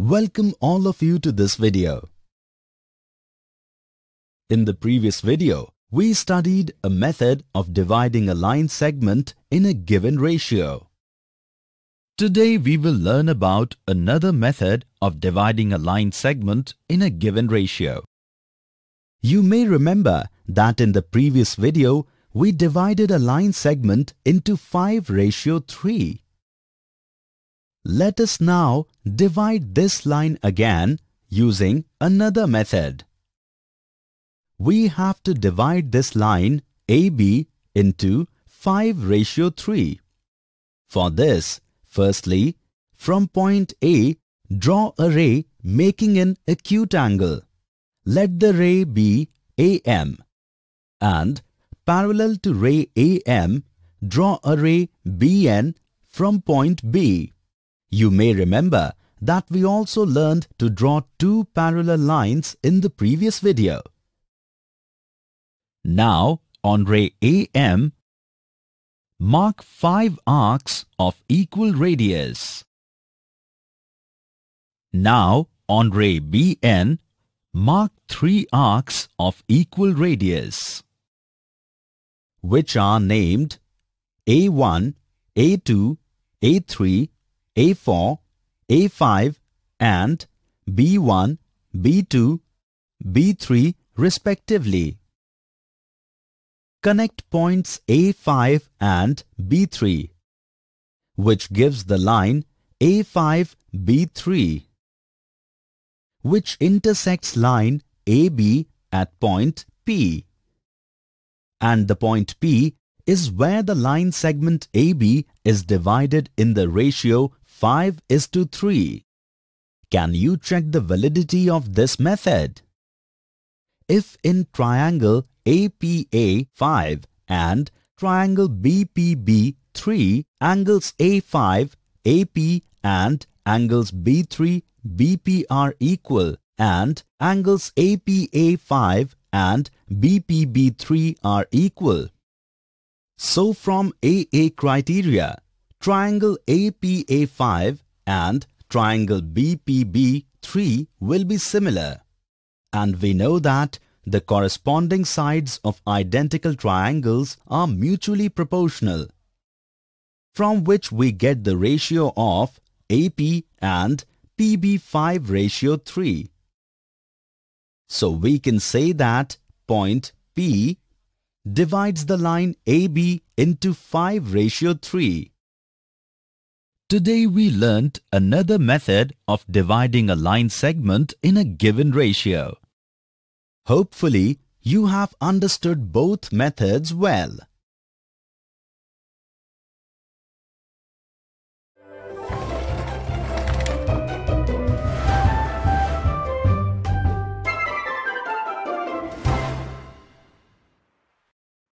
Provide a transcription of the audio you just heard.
Welcome all of you to this video. In the previous video, we studied a method of dividing a line segment in a given ratio. Today we will learn about another method of dividing a line segment in a given ratio. You may remember that in the previous video, we divided a line segment into 5 ratio 3. Let us now divide this line again using another method. We have to divide this line AB into 5 ratio 3. For this, firstly, from point A, draw a ray making an acute angle. Let the ray be AM and parallel to ray AM, draw a ray BN from point B. You may remember that we also learned to draw two parallel lines in the previous video. Now on ray AM, mark five arcs of equal radius. Now on ray BN, mark three arcs of equal radius, which are named A1, A2, A3 a4, A5 and B1, B2, B3 respectively. Connect points A5 and B3 which gives the line A5, B3 which intersects line AB at point P and the point P is where the line segment AB is divided in the ratio 5 is to 3. Can you check the validity of this method? If in triangle APA 5 and triangle BPB 3 angles A5, AP and angles B3, BP are equal and angles APA 5 and BPB3 are equal. So from AA criteria, triangle APA5 and triangle BPB3 will be similar. And we know that the corresponding sides of identical triangles are mutually proportional, from which we get the ratio of AP and PB5 ratio 3. So we can say that point P divides the line AB into 5 ratio 3. Today we learnt another method of dividing a line segment in a given ratio. Hopefully, you have understood both methods well.